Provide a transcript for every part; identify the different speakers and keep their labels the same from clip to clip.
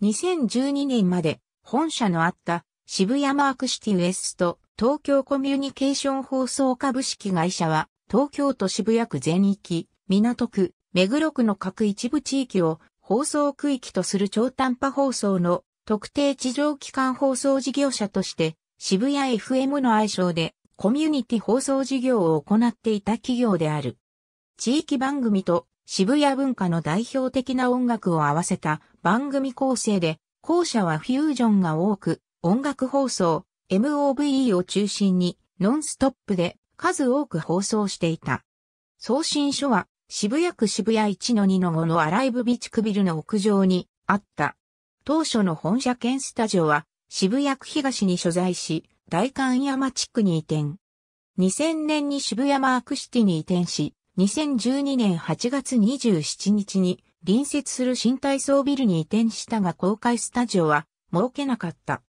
Speaker 1: 2012年まで本社のあった渋谷マークシティウエスト東京コミュニケーション放送株式会社は東京都渋谷区全域、港区、目黒区の各一部地域を放送区域とする超短波放送の特定地上機関放送事業者として渋谷 FM の愛称でコミュニティ放送事業を行っていた企業である。地域番組と渋谷文化の代表的な音楽を合わせた番組構成で、後者はフュージョンが多く、音楽放送、MOVE を中心に、ノンストップで数多く放送していた。送信所は、渋谷区渋谷1-2-5のアライブビチクビルの屋上にあった。当初の本社兼スタジオは、渋谷区東に所在し、大観山地区に移転。2000年に渋谷マークシティに移転し、2012年8月27日に隣接する新体操ビルに移転したが公開スタジオは設けなかった。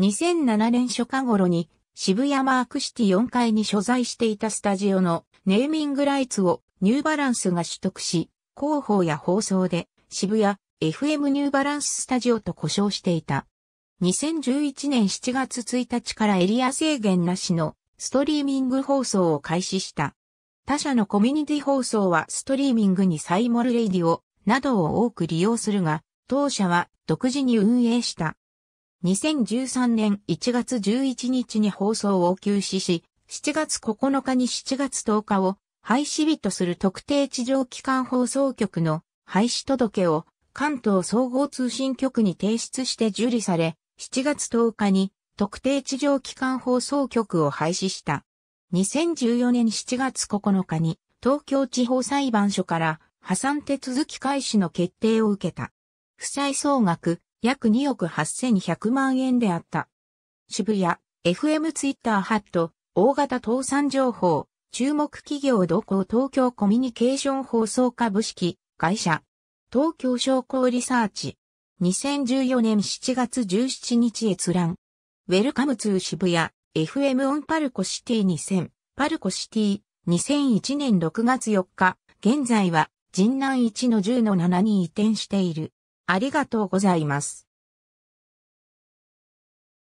Speaker 1: 2007年初夏頃に渋谷マークシティ4階に所在していたスタジオのネーミングライツをニューバランスが取得し、広報や放送で渋谷 FM ニューバランススタジオと呼称していた。2011年7月1日からエリア制限なしのストリーミング放送を開始した。他社のコミュニティ放送はストリーミングにサイモルレイディオなどを多く利用するが、当社は独自に運営した。2013年1月11日に放送を休止し、7月9日に7月10日を廃止日とする特定地上機関放送局の廃止届を関東総合通信局に提出して受理され、7月10日に特定地上機関放送局を廃止した。2014年7月9日に東京地方裁判所から破産手続き開始の決定を受けた。負債総額約2億8100万円であった。渋谷、FM ツイッターハット、大型倒産情報、注目企業同行東京コミュニケーション放送株式会社、東京商工リサーチ、2014年7月17日閲覧、ウェルカムツー渋谷、FM オンパルコシティ2000、パルコシティ2001年6月4日、現在は、神南1の10の7に移転している。ありがとうございます。